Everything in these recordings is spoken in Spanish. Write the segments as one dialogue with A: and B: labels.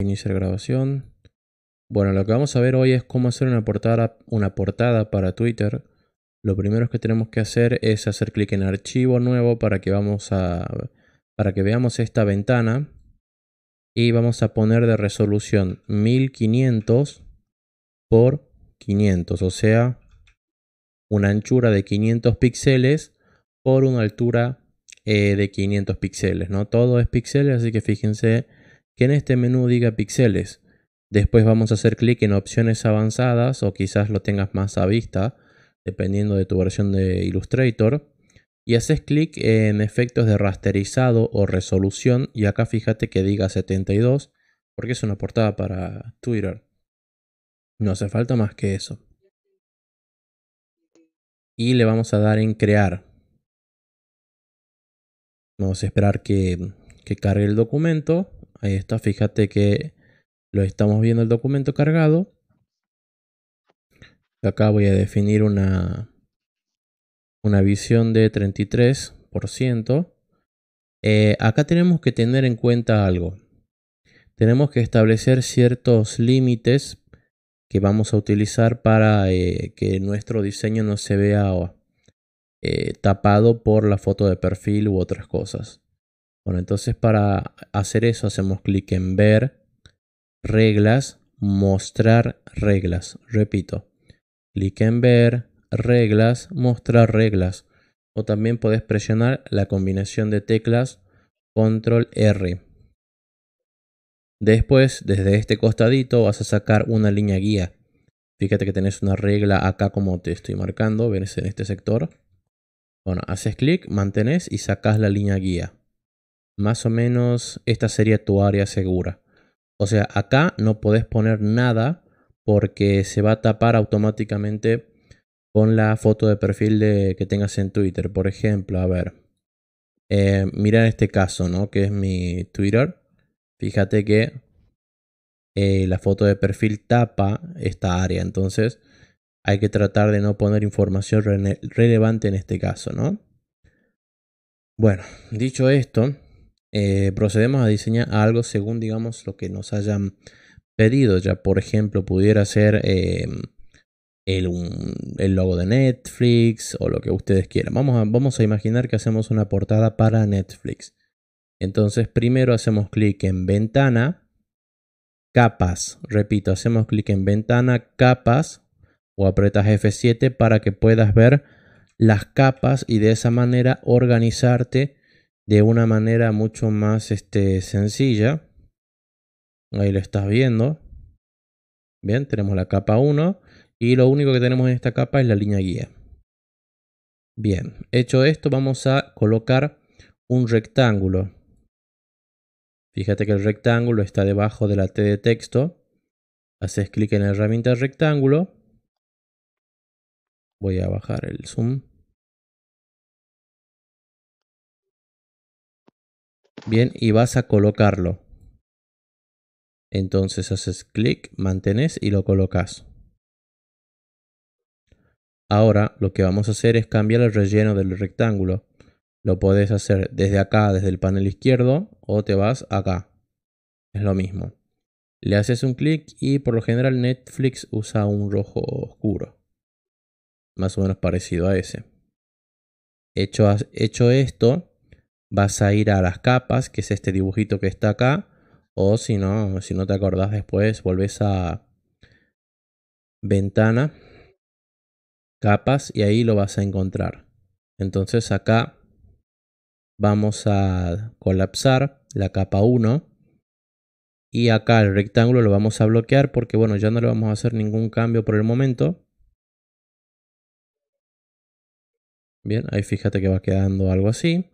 A: Iniciar grabación. Bueno, lo que vamos a ver hoy es cómo hacer una portada, para Twitter. Lo primero que tenemos que hacer es hacer clic en archivo nuevo para que vamos a para que veamos esta ventana y vamos a poner de resolución 1500 por 500, o sea, una anchura de 500 píxeles por una altura eh, de 500 píxeles, ¿no? Todo es píxeles, así que fíjense que en este menú diga píxeles. Después vamos a hacer clic en opciones avanzadas o quizás lo tengas más a vista, dependiendo de tu versión de Illustrator. Y haces clic en efectos de rasterizado o resolución y acá fíjate que diga 72 porque
B: es una portada para Twitter. No hace falta más que eso. Y le vamos a dar en crear.
A: Vamos a esperar que, que cargue el documento. Ahí está, fíjate que lo estamos viendo el documento cargado. Acá voy a definir una, una visión de 33%. Eh, acá tenemos que tener en cuenta algo. Tenemos que establecer ciertos límites que vamos a utilizar para eh, que nuestro diseño no se vea eh, tapado por la foto de perfil u otras cosas. Bueno, entonces para hacer eso hacemos clic en ver, reglas, mostrar reglas. Repito, clic en ver, reglas, mostrar reglas. O también podés presionar la combinación de teclas control R. Después, desde este costadito vas a sacar una línea guía. Fíjate que tenés una regla acá como te estoy marcando, Vienes en este sector. Bueno, haces clic, mantenés y sacas la línea guía más o menos esta sería tu área segura. O sea, acá no podés poner nada porque se va a tapar automáticamente con la foto de perfil de, que tengas en Twitter. Por ejemplo, a ver, eh, mira este caso, ¿no? Que es mi Twitter. Fíjate que eh, la foto de perfil tapa esta área. Entonces hay que tratar de no poner información relevante en este caso, ¿no? Bueno, dicho esto, eh, procedemos a diseñar algo según, digamos, lo que nos hayan pedido. Ya, por ejemplo, pudiera ser eh, el, el, logo de Netflix o lo que ustedes quieran. Vamos vamos a imaginar que hacemos una portada para Netflix. Entonces, primero hacemos clic en ventana, capas. Repito, hacemos clic en ventana, capas o apretas F7 para que puedas ver las capas y de esa manera organizarte de una manera mucho más este, sencilla. Ahí lo estás viendo. Bien, tenemos la capa 1 y lo único que tenemos en esta capa es la línea guía. Bien, hecho esto vamos a colocar un rectángulo. Fíjate que el rectángulo está debajo de la T
C: de texto. Haces clic en la herramienta rectángulo. Voy a bajar el zoom. Bien, y vas a colocarlo.
B: Entonces haces clic, mantenés y lo colocas.
A: Ahora lo que vamos a hacer es cambiar el relleno del rectángulo. Lo podés hacer desde acá, desde el panel izquierdo, o te vas acá. Es lo mismo. Le haces un clic y por lo general Netflix usa un rojo oscuro. Más o menos parecido a ese. Hecho, hecho esto, vas a ir a las capas, que es este dibujito que está acá, o si no, si no te acordás después, volvés a ventana, capas y ahí lo vas a encontrar. Entonces acá vamos a colapsar la capa 1 y acá el rectángulo lo vamos a bloquear porque bueno, ya no le vamos a hacer ningún cambio por el momento. Bien, ahí fíjate que va quedando algo así.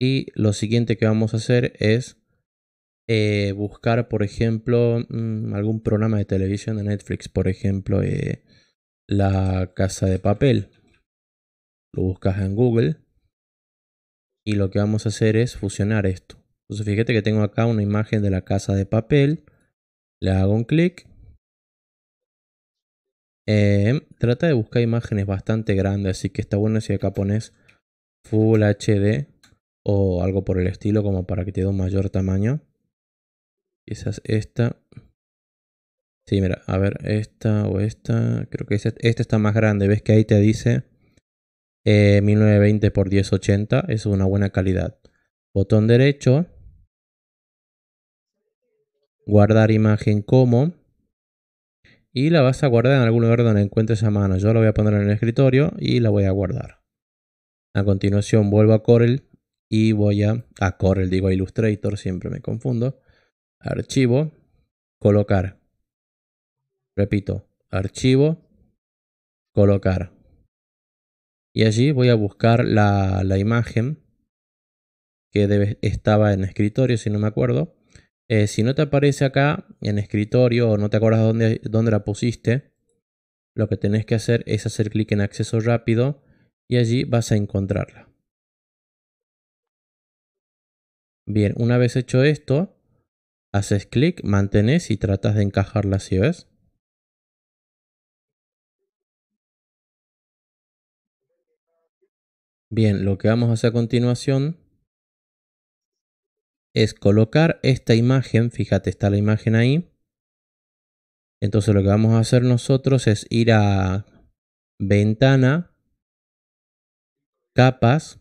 A: Y lo siguiente que vamos a hacer es eh, buscar, por ejemplo, mm, algún programa de televisión de Netflix, por ejemplo, eh, La Casa de Papel. Lo buscas en Google y lo que vamos a hacer es fusionar esto. Entonces fíjate que tengo acá una imagen de la casa de papel. Le hago un clic. Eh, trata de buscar imágenes bastante grandes, así que está bueno si acá pones Full HD o algo por el estilo como para que te dé un mayor tamaño. Quizás esta. Sí, mira, a ver, esta o esta. Creo que esta, está más grande. Ves que ahí te dice 1920 x 1080. Es una buena calidad. Botón derecho. Guardar imagen como. Y la vas a guardar en algún lugar donde encuentres a mano. Yo la voy a poner en el escritorio y la voy a guardar. A continuación vuelvo a Corel y voy a, a Corel, digo Illustrator, siempre me confundo. Archivo, colocar. Repito, archivo, colocar. Y allí voy a buscar la, imagen que estaba en escritorio, si no me acuerdo. Eh, si no te aparece acá en escritorio o no te acuerdas dónde, dónde la pusiste, lo que tenés que hacer es hacer clic en acceso rápido y allí vas a encontrarla.
B: Bien, una vez hecho esto, haces clic, mantenés y tratas de encajarla así, ¿ves? Bien, lo que vamos a hacer a continuación es colocar esta imagen, fíjate, está la
A: imagen ahí. Entonces lo que vamos a hacer nosotros es ir a ventana, capas,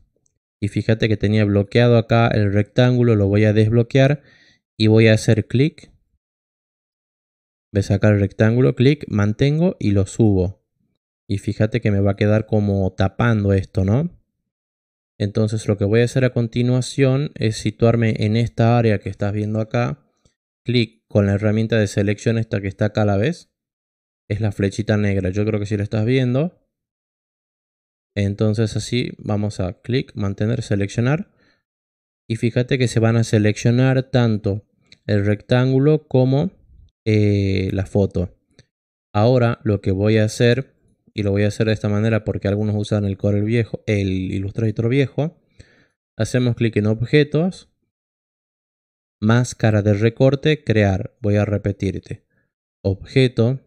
A: y fíjate que tenía bloqueado acá el rectángulo, lo voy a desbloquear y voy a hacer clic. a sacar el rectángulo, clic, mantengo y lo subo. Y fíjate que me va a quedar como tapando esto, ¿no? Entonces lo que voy a hacer a continuación es situarme en esta área que estás viendo acá. Clic con la herramienta de selección esta que está acá a la vez. Es la flechita negra, yo creo que si sí la estás viendo. Entonces así vamos a clic, mantener, seleccionar. Y fíjate que se van a seleccionar tanto el rectángulo como eh, la foto. Ahora lo que voy a hacer, y lo voy a hacer de esta manera porque algunos usan el Corel viejo, el Illustrator viejo. Hacemos clic en objetos, máscara de recorte, crear. Voy a repetirte. Objeto,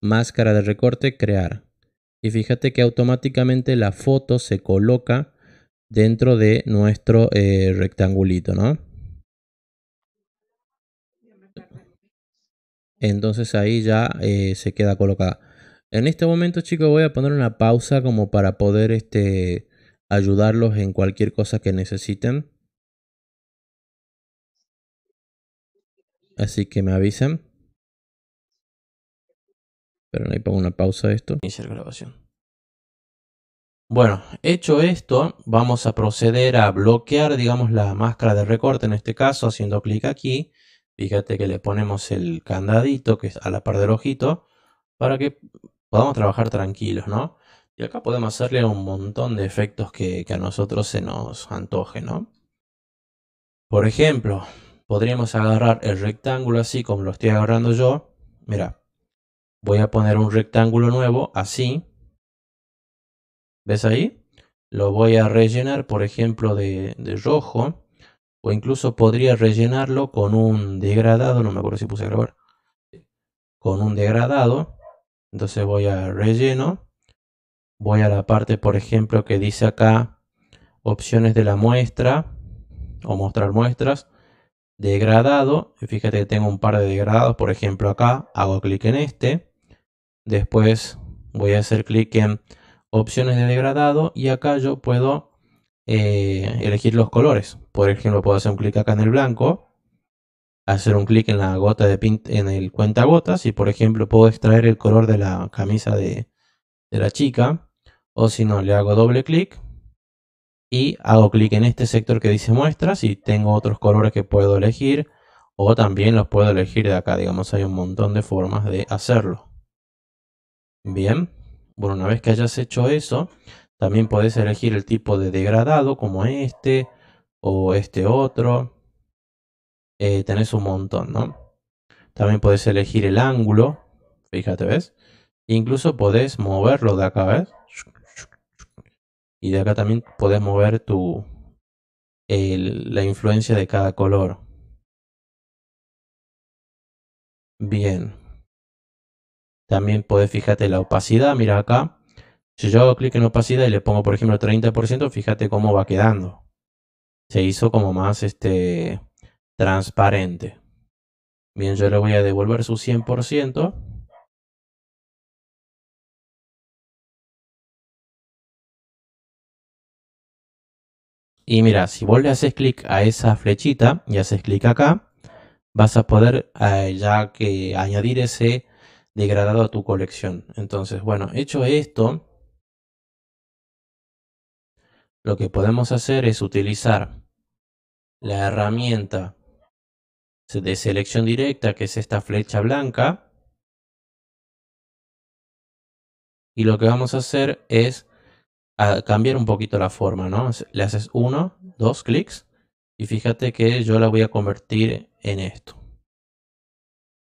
A: máscara de recorte, crear y fíjate que automáticamente la foto se coloca dentro de nuestro eh, rectangulito, ¿no? Entonces ahí ya eh, se queda colocada. En este momento, chicos, voy a poner una pausa como para poder este, ayudarlos
C: en cualquier cosa que necesiten. Así que me avisen. Pero ahí pongo una
B: pausa esto. Iniciar grabación. Bueno, hecho esto, vamos
A: a proceder a bloquear, digamos, la máscara de recorte en este caso, haciendo clic aquí. Fíjate que le ponemos el candadito que es a la par del ojito para que podamos trabajar tranquilos, ¿no? Y acá podemos hacerle un montón de efectos que, que a nosotros se nos antoje, ¿no? Por ejemplo, podríamos agarrar el rectángulo así como lo estoy agarrando yo. Mira, Voy a poner un rectángulo nuevo, así. ¿Ves ahí? Lo voy a rellenar, por ejemplo, de, rojo. O incluso podría rellenarlo con un degradado. No me acuerdo si puse a grabar. Con un degradado. Entonces voy a relleno. Voy a la parte, por ejemplo, que dice acá opciones de la muestra o mostrar muestras degradado. Fíjate que tengo un par de degradados, por ejemplo acá, hago clic en este. Después voy a hacer clic en opciones de degradado y acá yo puedo eh, elegir los colores. Por ejemplo, puedo hacer un clic acá en el blanco, hacer un clic en la gota de pint en el cuentagotas y por ejemplo puedo extraer el color de la camisa de, de la chica o si no le hago doble clic y hago clic en este sector que dice muestras y tengo otros colores que puedo elegir o también los puedo elegir de acá digamos hay un montón de formas de hacerlo Bien, bueno, una vez que hayas hecho eso, también podés elegir el tipo de degradado como este o este otro. Eh, tenés un montón, ¿no? También podés elegir el ángulo, fíjate, ¿ves? incluso podés moverlo de acá, ¿ves? Y de acá también podés mover
C: tu, la influencia de cada color. Bien. También puedes fijarte
B: la opacidad, mira acá. Si yo hago clic en opacidad y le pongo, por ejemplo, 30%, fíjate cómo
A: va quedando. Se hizo como más este, transparente.
C: Bien, yo le voy a devolver su 100%. Y mira, si vos le haces clic a esa flechita y haces clic acá,
A: vas a poder eh, ya que añadir ese degradado a tu colección.
B: Entonces, bueno, hecho esto, lo que podemos hacer es utilizar la herramienta de selección directa, que es esta flecha blanca.
A: Y lo que vamos a hacer es cambiar un poquito la forma, ¿no? Le haces uno, dos clics y fíjate que yo la voy a convertir en esto.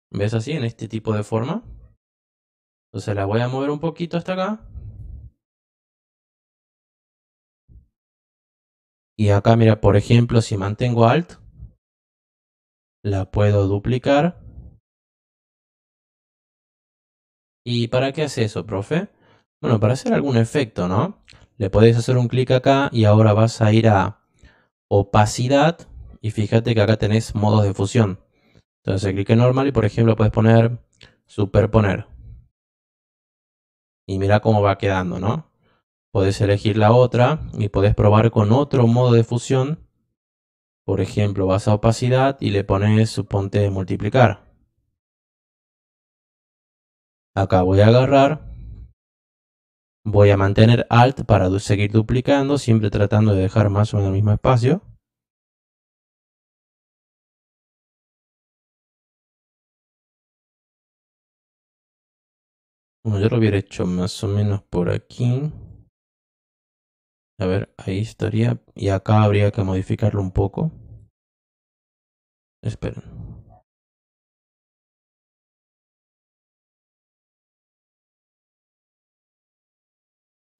C: ¿Ves así? En este tipo de forma. Entonces la voy a mover un poquito hasta acá. Y acá, mira, por ejemplo, si mantengo Alt, la puedo duplicar. ¿Y para qué hace
A: eso, profe? Bueno, para hacer algún efecto, ¿no? Le podéis hacer un clic acá y ahora vas a ir a opacidad y fíjate que acá tenés modos de fusión. Entonces clic en normal y por ejemplo puedes poner superponer y mira cómo va quedando, ¿no? Puedes elegir la otra y puedes probar con otro modo de fusión. Por ejemplo, vas a opacidad y le pones suponte
B: multiplicar. Acá voy a agarrar. Voy a mantener Alt para seguir duplicando, siempre tratando de
C: dejar más o menos el mismo espacio. Como yo lo hubiera hecho más o menos por aquí. A ver, ahí estaría. Y acá habría que modificarlo un poco. Esperen.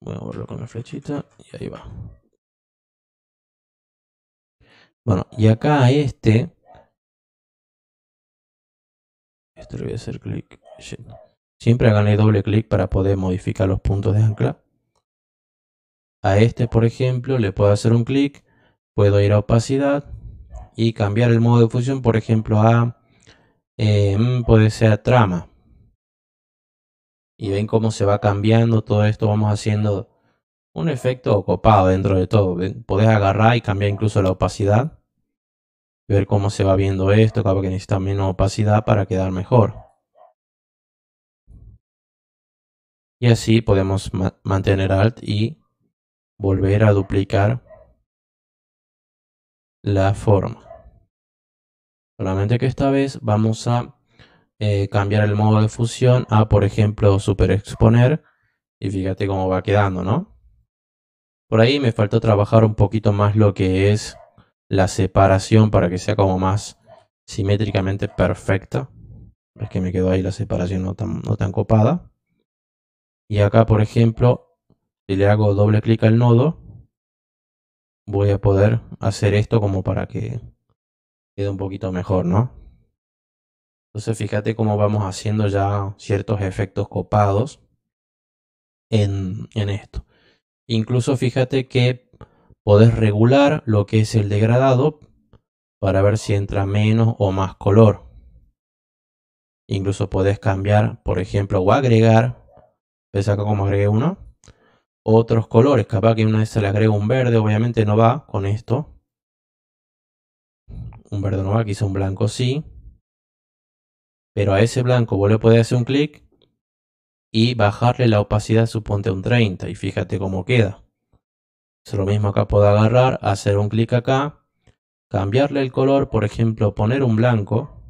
C: Voy a borrar con la flechita y ahí va. Bueno, y acá a este. Esto le voy a hacer clic. Siempre haganle doble clic para
A: poder modificar los puntos de ancla. A este, por ejemplo, le puedo hacer un clic, puedo ir a opacidad y cambiar el modo de fusión, por ejemplo, a eh, mm, puede ser trama. Y ven cómo se va cambiando todo esto, vamos haciendo un efecto copado dentro de todo. Podés agarrar y cambiar incluso la opacidad. Ver cómo se va viendo esto, capaz que necesita menos opacidad para quedar mejor.
B: y así podemos mantener alt y volver a duplicar la forma solamente que esta
A: vez vamos a eh, cambiar el modo de fusión a por ejemplo super exponer y fíjate cómo va quedando no por ahí me faltó trabajar un poquito más lo que es la separación para que sea como más simétricamente perfecta es que me quedó ahí la separación no tan, no tan copada y acá, por ejemplo, si le hago doble clic al nodo, voy a poder hacer esto como para que quede un poquito mejor, ¿no? Entonces fíjate cómo vamos haciendo ya ciertos efectos copados en, en esto. Incluso fíjate que podés regular lo que es el degradado para ver si entra menos o más color. Incluso podés cambiar, por ejemplo, o agregar ves acá como agregué uno. Otros colores, capaz que una vez se le agrega un verde, obviamente
B: no va con esto. Un verde no va, quizá un blanco sí. Pero a ese blanco vos le podés hacer un clic y bajarle
A: la opacidad, suponte un 30 y fíjate cómo queda. Es lo mismo acá, puedo agarrar, hacer un clic acá, cambiarle el color, por ejemplo, poner un blanco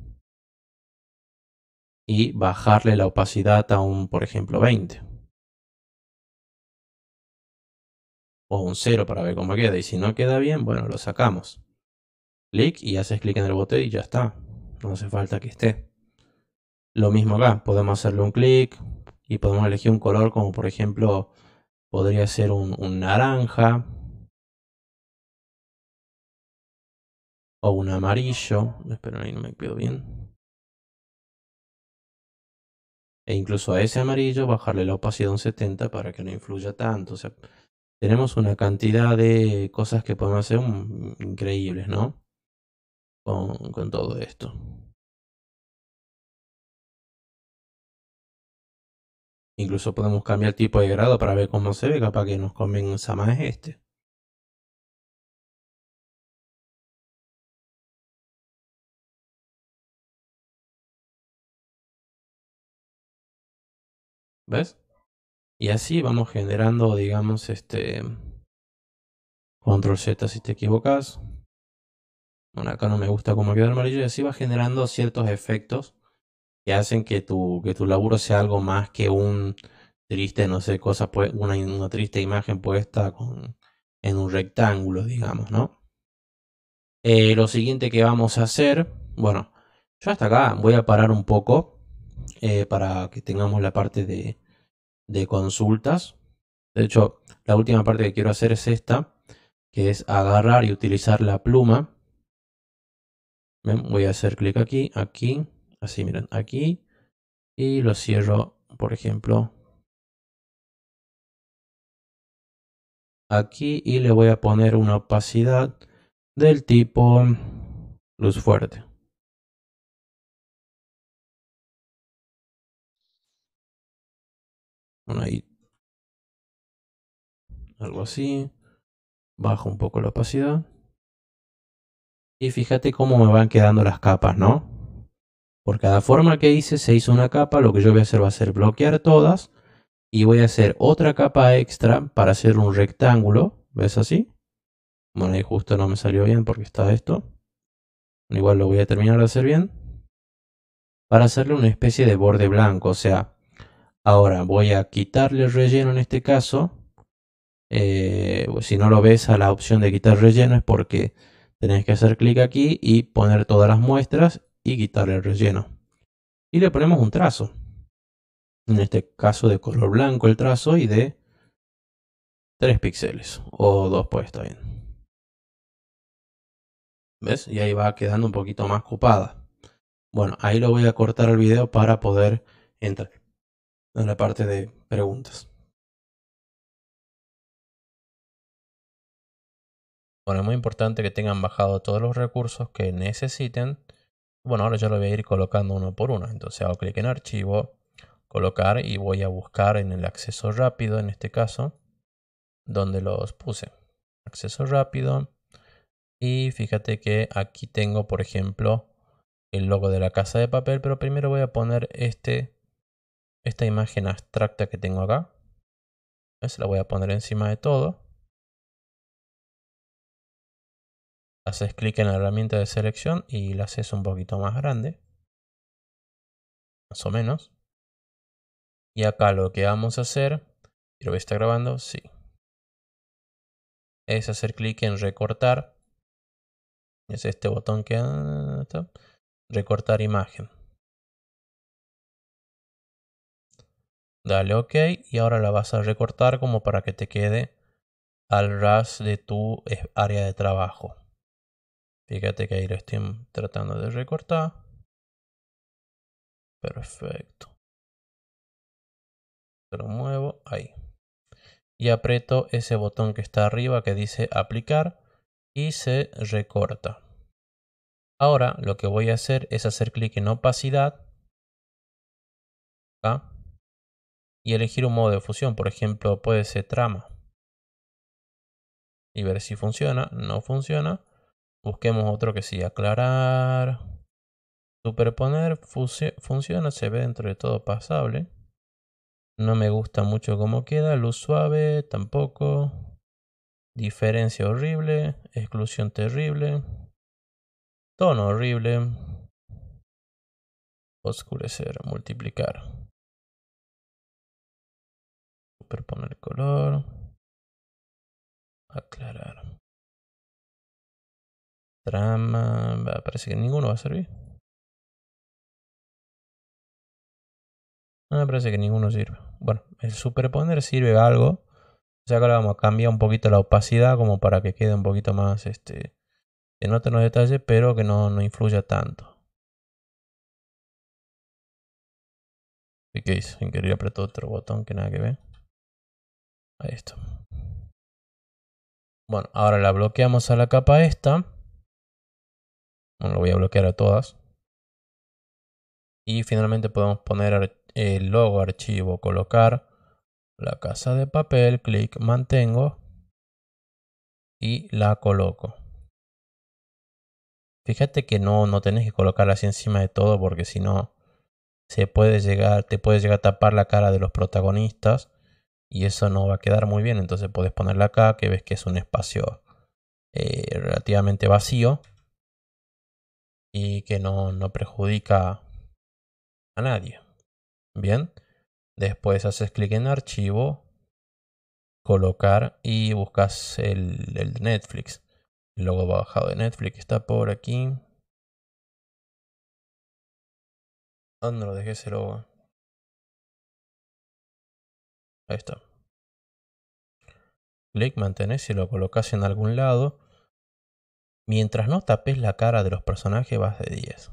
C: y bajarle la opacidad a un, por ejemplo, 20. o un 0 para ver cómo queda. Y si
B: no queda bien, bueno, lo sacamos. Clic y haces clic en el bote y ya está. No
A: hace falta que esté. Lo mismo acá, podemos hacerle un clic y podemos elegir un
B: color como por ejemplo podría ser un, naranja
C: o un amarillo. Espero ahí no me quedo bien. E incluso a ese amarillo bajarle la
A: opacidad a un 70 para que no influya tanto tenemos una cantidad de cosas
C: que podemos hacer mm, increíbles, ¿no? Con, todo esto. Incluso podemos cambiar el tipo de grado para ver cómo se ve, capaz que nos convenza más este. ¿Ves? Y así vamos generando, digamos, este control
A: Z si te equivocas. Bueno, acá no me gusta cómo queda el amarillo y así va generando ciertos efectos que hacen que tu, que tu laburo sea algo más que un triste, no sé, cosa, una, una triste imagen puesta con, en un rectángulo, digamos, ¿no? Eh, lo siguiente que vamos a hacer, bueno, yo hasta acá voy a parar un poco eh, para que tengamos la parte de, de consultas. De hecho, la última parte que quiero hacer es esta, que es agarrar y utilizar la pluma. voy a hacer clic aquí,
B: aquí, así miren, aquí. Y lo cierro, por ejemplo,
C: aquí y le voy a poner una opacidad del tipo luz fuerte. Algo así. Bajo un poco la opacidad.
B: Y fíjate cómo me
C: van quedando las capas, ¿no?
A: Por cada forma que hice se hizo una capa, lo que yo voy a hacer va a ser bloquear todas y voy a hacer otra capa extra para hacer un rectángulo, ¿ves así? Bueno, ahí justo no me salió bien porque está esto. Igual lo voy a terminar de hacer bien. Para hacerle una especie de borde blanco, o sea, Ahora voy a quitarle el relleno en este caso. Eh, pues, si no lo ves a la opción de quitar relleno es porque tenés que hacer clic aquí y poner todas las muestras y quitarle el relleno. Y le ponemos un trazo. En este caso de color
B: blanco el trazo y de 3 píxeles. O 2 pues está bien. ¿Ves? Y ahí va quedando un poquito más copada.
C: Bueno, ahí lo voy a cortar el video para poder entrar en la parte de preguntas. Bueno, es muy importante que tengan bajado todos los recursos que necesiten. Bueno, ahora yo lo
A: voy a ir colocando uno por uno. Entonces hago clic en archivo, colocar y voy a buscar en el acceso rápido, en este caso, donde los puse. Acceso rápido. Y fíjate que aquí tengo, por ejemplo, el logo de la casa de papel, pero primero voy a poner este esta imagen abstracta que tengo
B: acá. Se la voy a poner encima de todo. Haces clic en la herramienta de selección y la haces un poquito más grande.
C: Más o menos. Y acá lo que vamos a hacer, lo voy a estar grabando, sí. Es hacer clic en recortar. Es este botón que... Ah, recortar imagen. Dale OK
B: y ahora la vas a recortar como para que te quede al ras de tu
C: área de trabajo. Fíjate que ahí lo estoy tratando de recortar. Perfecto. Lo
B: muevo ahí. Y aprieto ese botón que está arriba que dice aplicar y se recorta. Ahora lo que voy a hacer es hacer clic en opacidad. Acá y elegir un modo de fusión, por ejemplo, puede ser trama. Y ver si funciona,
A: no funciona. Busquemos otro que sí, aclarar, superponer, funciona, se ve dentro de todo pasable. No me gusta mucho cómo queda, luz suave, tampoco. Diferencia horrible,
C: exclusión terrible, tono horrible, oscurecer, multiplicar superponer color, aclarar, trama, parece que ninguno va a servir. No, ah, me parece que ninguno sirve. Bueno, el
A: superponer sirve algo. o sea, que ahora vamos a cambiar un poquito la opacidad como para que quede un poquito
B: más, este, que no los detalles, pero que no, no influya tanto.
C: sin querer apretó otro botón que nada que ver. Bueno, ahora la
B: bloqueamos a la capa esta.
C: Bueno, lo voy a bloquear a todas.
A: Y finalmente podemos poner el logo archivo, colocar la casa de papel, clic, mantengo y la coloco. Fíjate que no, no tenés que colocarla así encima de todo porque si no se puede llegar, te puede llegar a tapar la cara de los protagonistas y eso no va a quedar muy bien. Entonces puedes ponerla acá, que ves que es un espacio eh, relativamente vacío y que no, no, perjudica a nadie. Bien, después haces clic en
B: archivo, colocar y buscas el, el Netflix.
C: luego logo bajado de Netflix está por aquí. ¿Dónde ah, lo dejé ese logo? Ahí está. Clic, mantenés y lo colocas en algún lado. Mientras no tapes la cara de los personajes vas de 10.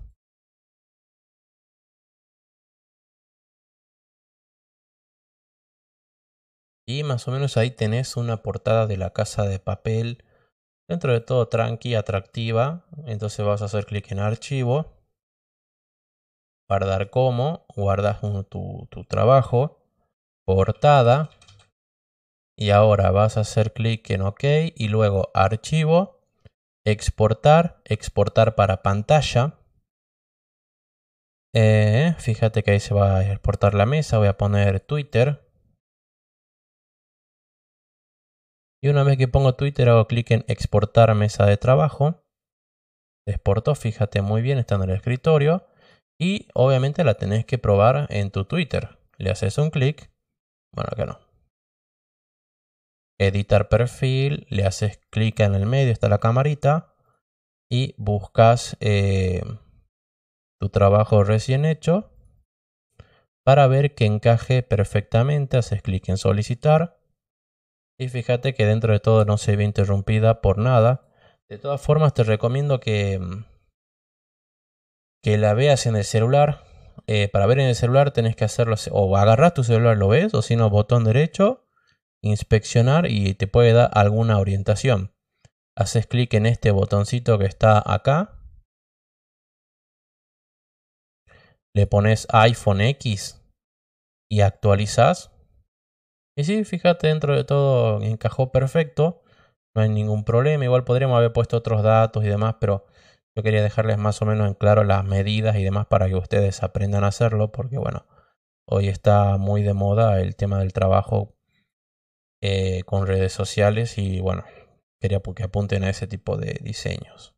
C: Y más o menos ahí tenés una portada de la casa de papel.
A: Dentro de todo tranqui, atractiva. Entonces vas a hacer clic en archivo. Guardar como. Guardas tu, tu trabajo portada. Y ahora vas a hacer clic en OK y luego archivo, exportar, exportar para pantalla.
B: Eh, fíjate que ahí se va a exportar la mesa, voy a poner Twitter. Y una vez que pongo Twitter hago clic en exportar mesa de trabajo. Exportó, fíjate muy bien, está en el escritorio.
A: Y obviamente la tenés que probar en tu Twitter. Le haces un clic bueno, acá no. Editar perfil, le haces clic en el medio, está la camarita. Y buscas eh, tu trabajo recién hecho. Para ver que encaje perfectamente, haces clic en solicitar. Y fíjate que dentro de todo no se ve interrumpida por nada. De todas formas, te recomiendo que, que la veas en el celular eh, para ver en el celular tenés que hacerlo, o agarrás tu celular, lo ves, o si no, botón derecho, inspeccionar y te puede dar alguna orientación. Haces clic en este botoncito que está acá. Le pones iPhone X y actualizas Y sí, fíjate, dentro de todo encajó perfecto. No hay ningún problema. Igual podríamos haber puesto otros datos y demás, pero yo quería dejarles más o menos en claro las medidas y demás para que ustedes aprendan a hacerlo, porque bueno, hoy está muy de moda el tema del
C: trabajo eh, con redes sociales y bueno, quería que apunten a ese tipo de diseños.